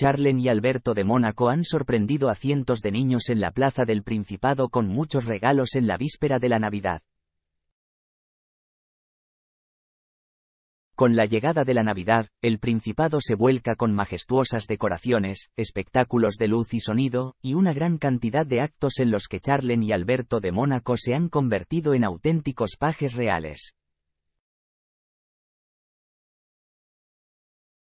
Charlen y Alberto de Mónaco han sorprendido a cientos de niños en la Plaza del Principado con muchos regalos en la víspera de la Navidad. Con la llegada de la Navidad, el Principado se vuelca con majestuosas decoraciones, espectáculos de luz y sonido, y una gran cantidad de actos en los que Charlen y Alberto de Mónaco se han convertido en auténticos pajes reales.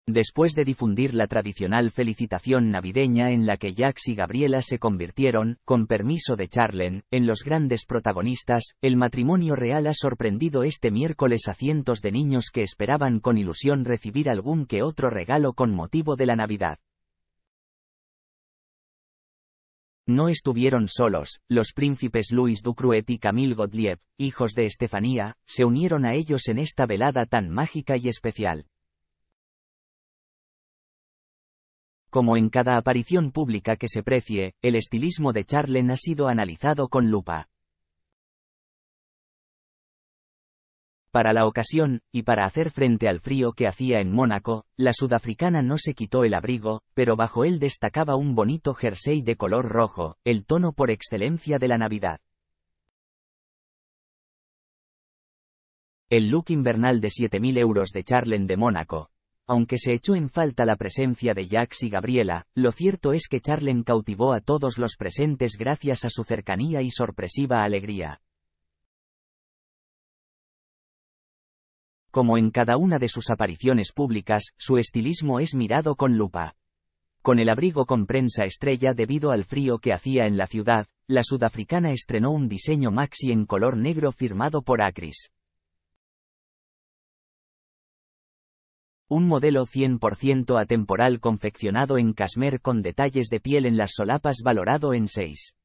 Después de difundir la tradicional felicitación navideña en la que Jax y Gabriela se convirtieron, con permiso de Charlen, en los grandes protagonistas, el matrimonio real ha sorprendido este miércoles a cientos de niños que esperaban con ilusión recibir algún que otro regalo con motivo de la Navidad. No estuvieron solos, los príncipes Luis Ducruet y Camille Godlieb, hijos de Estefanía, se unieron a ellos en esta velada tan mágica y especial. Como en cada aparición pública que se precie, el estilismo de Charlen ha sido analizado con lupa. Para la ocasión, y para hacer frente al frío que hacía en Mónaco, la sudafricana no se quitó el abrigo, pero bajo él destacaba un bonito jersey de color rojo, el tono por excelencia de la Navidad. El look invernal de 7.000 euros de Charlen de Mónaco, aunque se echó en falta la presencia de Jax y Gabriela, lo cierto es que Charlen cautivó a todos los presentes gracias a su cercanía y sorpresiva alegría. Como en cada una de sus apariciones públicas, su estilismo es mirado con lupa. Con el abrigo con prensa estrella debido al frío que hacía en la ciudad, la sudafricana estrenó un diseño maxi en color negro firmado por Acris. Un modelo 100% atemporal confeccionado en casmer con detalles de piel en las solapas valorado en 6.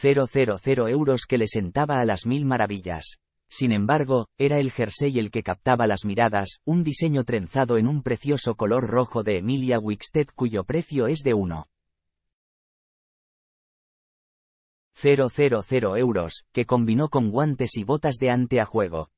000 euros que le sentaba a las mil maravillas. Sin embargo, era el jersey el que captaba las miradas, un diseño trenzado en un precioso color rojo de Emilia Wickstead cuyo precio es de 1. 000 euros, que combinó con guantes y botas de ante a juego.